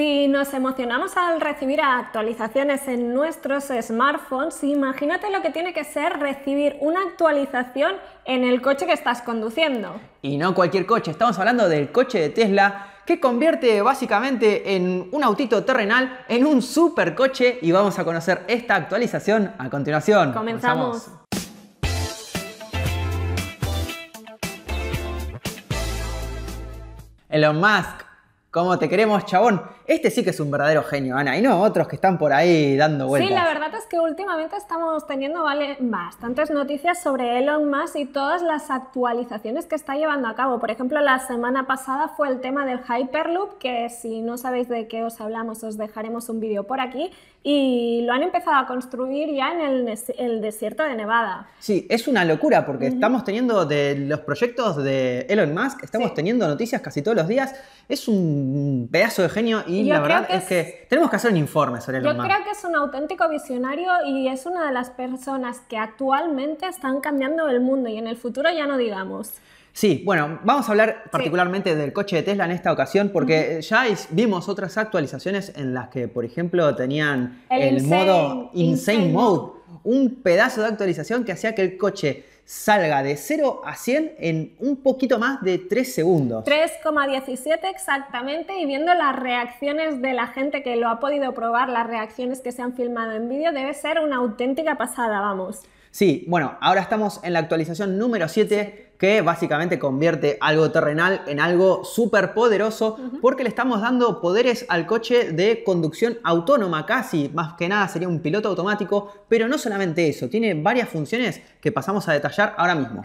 Si nos emocionamos al recibir actualizaciones en nuestros smartphones, imagínate lo que tiene que ser recibir una actualización en el coche que estás conduciendo. Y no cualquier coche, estamos hablando del coche de Tesla que convierte básicamente en un autito terrenal en un supercoche y vamos a conocer esta actualización a continuación. Comenzamos. Elon Musk, ¿cómo te queremos, chabón? Este sí que es un verdadero genio, Ana, y no otros que están por ahí dando vueltas. Sí, la verdad es que últimamente estamos teniendo vale, bastantes noticias sobre Elon Musk y todas las actualizaciones que está llevando a cabo. Por ejemplo, la semana pasada fue el tema del Hyperloop, que si no sabéis de qué os hablamos, os dejaremos un vídeo por aquí. Y lo han empezado a construir ya en el, desierto de Nevada. Sí, es una locura porque estamos teniendo de los proyectos de Elon Musk, estamos teniendo noticias casi todos los días. Es un pedazo de genio y la verdad que es, que tenemos que hacer un informe sobre el Yo creo que es un auténtico visionario y es una de las personas que actualmente están cambiando el mundo y en el futuro ya no digamos. Sí, bueno, vamos a hablar particularmente del coche de Tesla en esta ocasión porque ya vimos otras actualizaciones en las que, por ejemplo, tenían el, modo Insane, mode, un pedazo de actualización que hacía que el coche salga de 0 a 100 en un poquito más de 3 segundos. 3,17 exactamente y viendo las reacciones de la gente que lo ha podido probar, las reacciones que se han filmado en vídeo, debe ser una auténtica pasada, vamos. Sí, bueno, ahora estamos en la actualización número 7 que básicamente convierte algo terrenal en algo súper poderoso porque le estamos dando poderes al coche de conducción autónoma casi, más que nada sería un piloto automático, pero no solamente eso, tiene varias funciones que pasamos a detallar ahora mismo.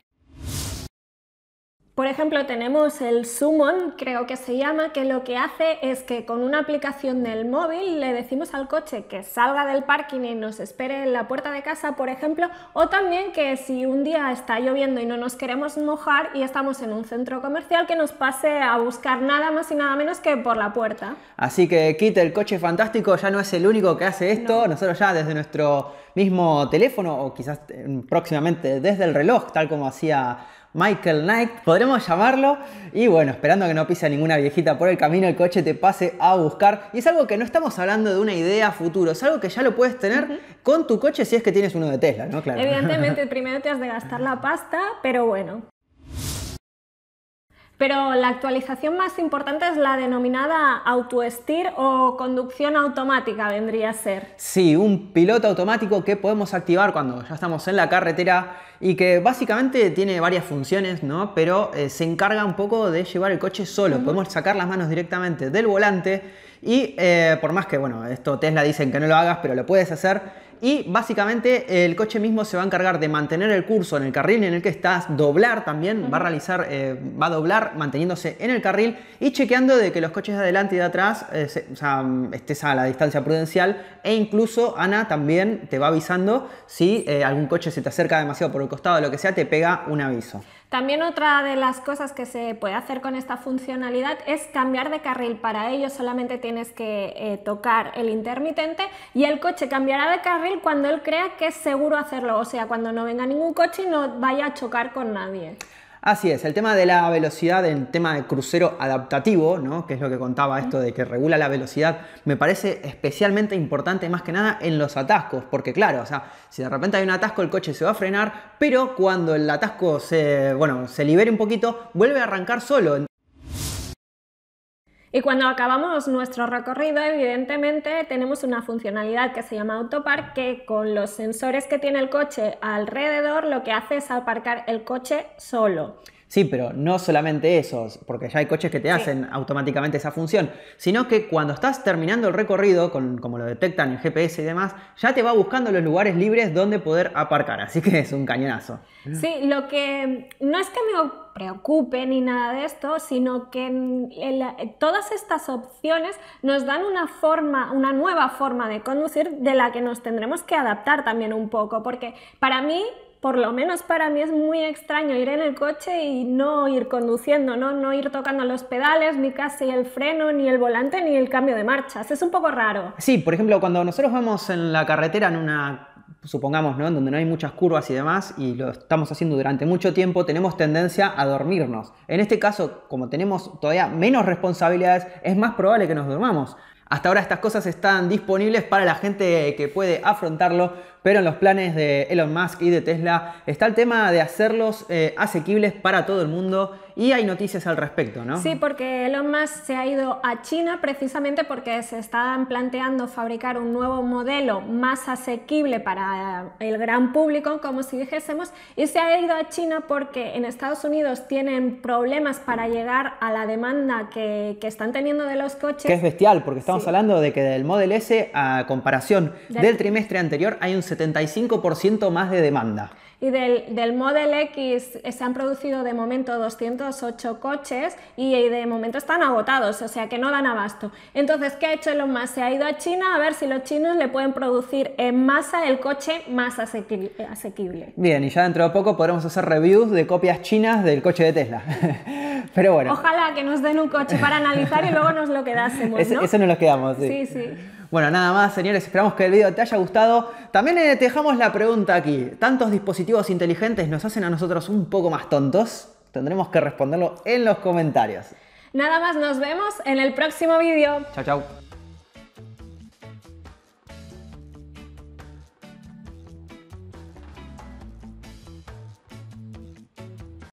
Por ejemplo, tenemos el Summon, creo que se llama, que lo que hace es que con una aplicación del móvil le decimos al coche que salga del parking y nos espere en la puerta de casa, por ejemplo, o también que si un día está lloviendo y no nos queremos mojar y estamos en un centro comercial, que nos pase a buscar nada más y nada menos que por la puerta. Así que Kit, el coche fantástico, ya no es el único que hace esto, nosotros ya desde nuestro mismo teléfono o quizás eh, próximamente desde el reloj, tal como hacía Michael Knight, podremos llamarlo. Y bueno, esperando que no pise ninguna viejita por el camino, el coche te pase a buscar. Y es algo que no estamos hablando de una idea futuro, es algo que ya lo puedes tener con tu coche si es que tienes uno de Tesla, ¿no? Claro. Evidentemente, primero te has de gastar la pasta, pero bueno. Pero la actualización más importante es la denominada autoestir o conducción automática, vendría a ser. Sí, un piloto automático que podemos activar cuando ya estamos en la carretera y que básicamente tiene varias funciones, ¿no? Pero eh, se encarga un poco de llevar el coche solo. Podemos sacar las manos directamente del volante y eh, por más que, bueno, esto Tesla dicen que no lo hagas, pero lo puedes hacer y básicamente el coche mismo se va a encargar de mantener el curso en el carril en el que estás, doblar también, va a realizar, eh, va a doblar manteniéndose en el carril y chequeando de que los coches de adelante y de atrás eh, estés a la distancia prudencial e incluso Ana también te va avisando si eh, algún coche se te acerca demasiado por el costado o lo que sea, te pega un aviso. También otra de las cosas que se puede hacer con esta funcionalidad es cambiar de carril. Para ello solamente tienes que eh, tocar el intermitente y el coche cambiará de carril cuando él crea que es seguro hacerlo, o sea, cuando no venga ningún coche y no vaya a chocar con nadie. Así es, el tema de la velocidad, el tema de crucero adaptativo, ¿no? que es lo que contaba esto de que regula la velocidad, me parece especialmente importante más que nada en los atascos, porque claro, o sea, si de repente hay un atasco el coche se va a frenar, pero cuando el atasco se, bueno, se libere un poquito, vuelve a arrancar solo. Y cuando acabamos nuestro recorrido, evidentemente tenemos una funcionalidad que se llama Autopark, que con los sensores que tiene el coche alrededor lo que hace es aparcar el coche solo. Sí, pero no solamente eso, porque ya hay coches que te hacen automáticamente esa función, sino que cuando estás terminando el recorrido, como lo detectan en GPS y demás, ya te va buscando los lugares libres donde poder aparcar, así que es un cañonazo. Sí, lo que no es que me preocupe ni nada de esto, sino que todas estas opciones nos dan una forma, una nueva forma de conducir de la que nos tendremos que adaptar también un poco, porque para mí por lo menos para mí es muy extraño ir en el coche y no ir conduciendo, ¿no? No ir tocando los pedales, ni casi el freno, ni el volante, ni el cambio de marchas. Es un poco raro. Sí, por ejemplo, cuando nosotros vamos en la carretera en una supongamos, ¿no? donde no hay muchas curvas y demás, y lo estamos haciendo durante mucho tiempo, tenemos tendencia a dormirnos. En este caso, como tenemos todavía menos responsabilidades, es más probable que nos dormamos. Hasta ahora estas cosas están disponibles para la gente que puede afrontarlo, pero en los planes de Elon Musk y de Tesla está el tema de hacerlos eh, asequibles para todo el mundo y hay noticias al respecto, ¿no? Sí, porque Elon Musk se ha ido a China precisamente porque se estaban planteando fabricar un nuevo modelo más asequible para el gran público, como si dijésemos, y se ha ido a China porque en Estados Unidos tienen problemas para llegar a la demanda que, están teniendo de los coches. Que es bestial, porque estamos hablando de que del Model S, a comparación del trimestre anterior, hay un 75% más de demanda. Y del, del, Model X eh, se han producido de momento 208 coches y eh, de momento están agotados, o sea que no dan abasto. Entonces, ¿qué ha hecho Elon Musk? Se ha ido a China a ver si los chinos le pueden producir en masa el coche más asequible. Bien, y ya dentro de poco podremos hacer reviews de copias chinas del coche de Tesla. Pero bueno. Ojalá que nos den un coche para analizar y luego nos lo quedásemos. ¿no? eso nos lo quedamos, sí. Sí, sí. Bueno, nada más, señores. Esperamos que el video te haya gustado. También eh, te dejamos la pregunta aquí. ¿Tantos dispositivos inteligentes nos hacen a nosotros un poco más tontos? Tendremos que responderlo en los comentarios. Nada más, nos vemos en el próximo video. Chao, chao.